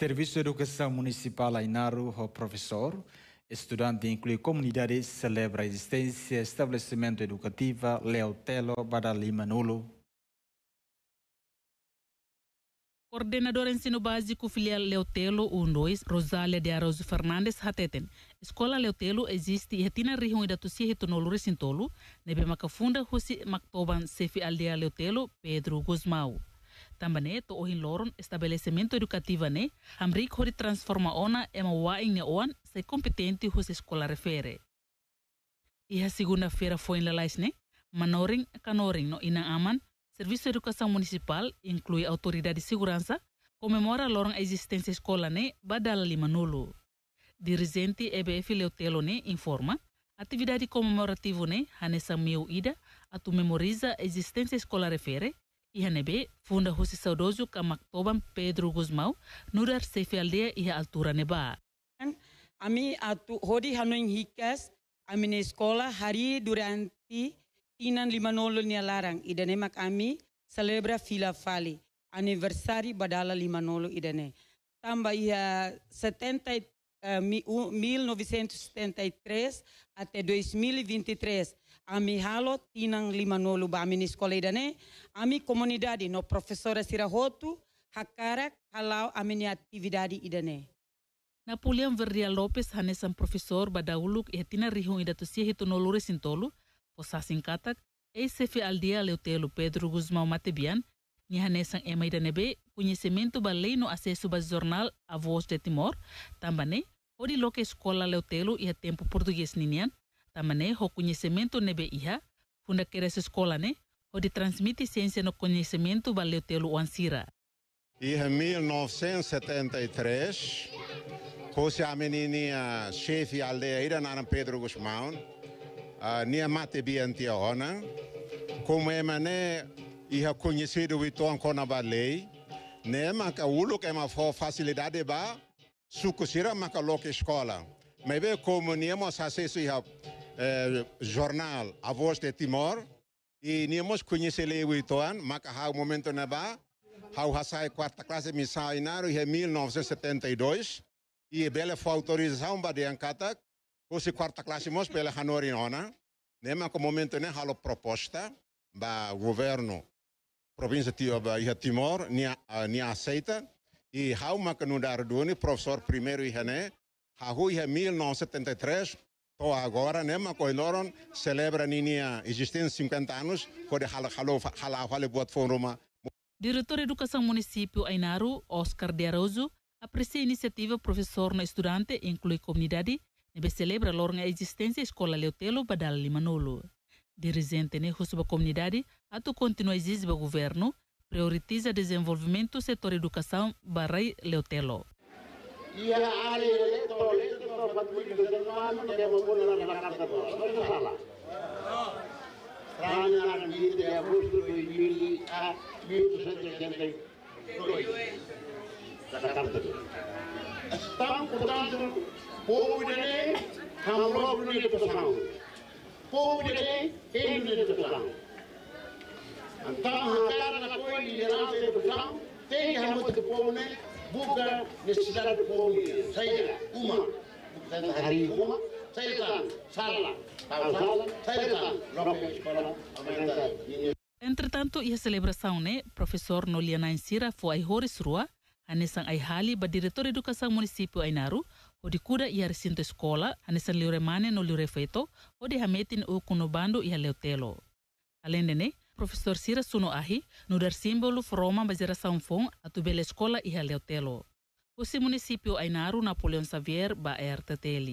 Serviço de Educação Municipal Ainaro, o professor, estudante inclui comunidade, celebra a existência, estabelecimento educativa, Leotelo, Badalima Nulo, Coordenador Ensino Básico Filial Leotelo 2 Rosália de Araújo Fernandes Hateten. Escola Leotelo existe e retina região da Tussi Retonolo Recintolo, nebe funda Rossi Mactoban Sefi Aldea Leotelo, Pedro Guzmão. tambane to ohin loron estabelecimento educativo ne amrik hori transforma ona ema waing ne oan se competente hos escola refere. Iha segunda-feira foi ne, Manoring kanoring no Ina Aman, Serviço de Municipal, inclui autoridad de seguranza, comemora loron eksistensi existência escola ne badal lima Dirigente EBF Leotelo ne informa, atividade comemorativa ne hanesa miu ida atu memoriza existência escola refere, Iha be funda husi saudoju ka maktobam Pedro Guzmão nurar sefi aldeia iha altura neba. Ami atu hori hanoin hikas ne skola hari duranti tinan lima nolo ni larang idane mak ami celebra fila fali aniversari badala lima nolo idane. Tamba iha setenta uh, eh, 1973 até 2023. E e Ami halo tinang lima nolu ba amin escola dane. Ami komunidade no professora Sirahotu hakarak halau amin atividade idane. Napoleão Verdia Lopes hanesan ang professor badauluk e tinarihong idato siya hito no lures intolu, posasin katak, e sefi aldia leutelo Pedro Guzmão Matebian, nyahane sang emai danebe kunye semento ba lei no acesso ba jornal A Voz de Timor, tambane o di loke escola e iha tempo português ninian, tambane ho conhecimento nebe iha, funda keres escola ne, né? o transmite ciência no conhecimento ba leutelo ansira. Iha 1973, Kosi a chefe da aldeia Iranaram Pedro Guzmão, uh, Nia Mate Biantia Ona, como emane e reconhecido o Vitor Ancona Valley, né? Mas o look é uma facilidade ba, sucusira mas o é escola. Mas como nemos acesso ao eh, jornal A Voz de Timor, e nemos conhecido o Vitor, mas há um momento na né, ba, há o Hassai quarta classe missionário em 1972, e é é bela foi autorização ba de ancata, o quarta classe mos pela Hanorinona, né? a com momento né, há proposta, ba governo provincia eh, de Timor nia eh, nia aceita e hau maka no professor primeiro e René, hau Iha 1973 to agora né, ma celebra ninia existência 50 anos, code hala halo hala hale Diretor de Educação Município Ainaru, Oscar de Aroso, aprecia a iniciativa professor na estudante inclui comunidade, e celebra logo a existência Escola Leotelo Badal Limanolo. Dirigente na Rússia Comunidade, ato continua a exigir o governo prioritiza desenvolvimento do setor educação Barrei Leutelo. Estamos contando o povo de Neném, com o povo de lei, Neném, tá povere e individuele. Antara hantar na koi ni leras e petang, tegi hamut ke buka nesidat pomne. bukan saya Entretanto, ia celebração, né? Professor Noliana Insira foi Horis Rua, anisang ai hali ba diretor educação município Ainaru, odi kuda ia resinto skola ane san liure mane no liure feito odi hametin o kuno bando ia leutelo Profesor dene Sira Suno Ahi no simbolu foroma bazira sanfon atu bele skola iha leotelo. Usi munisipio Ainaru Napoleon Xavier ba RTTL.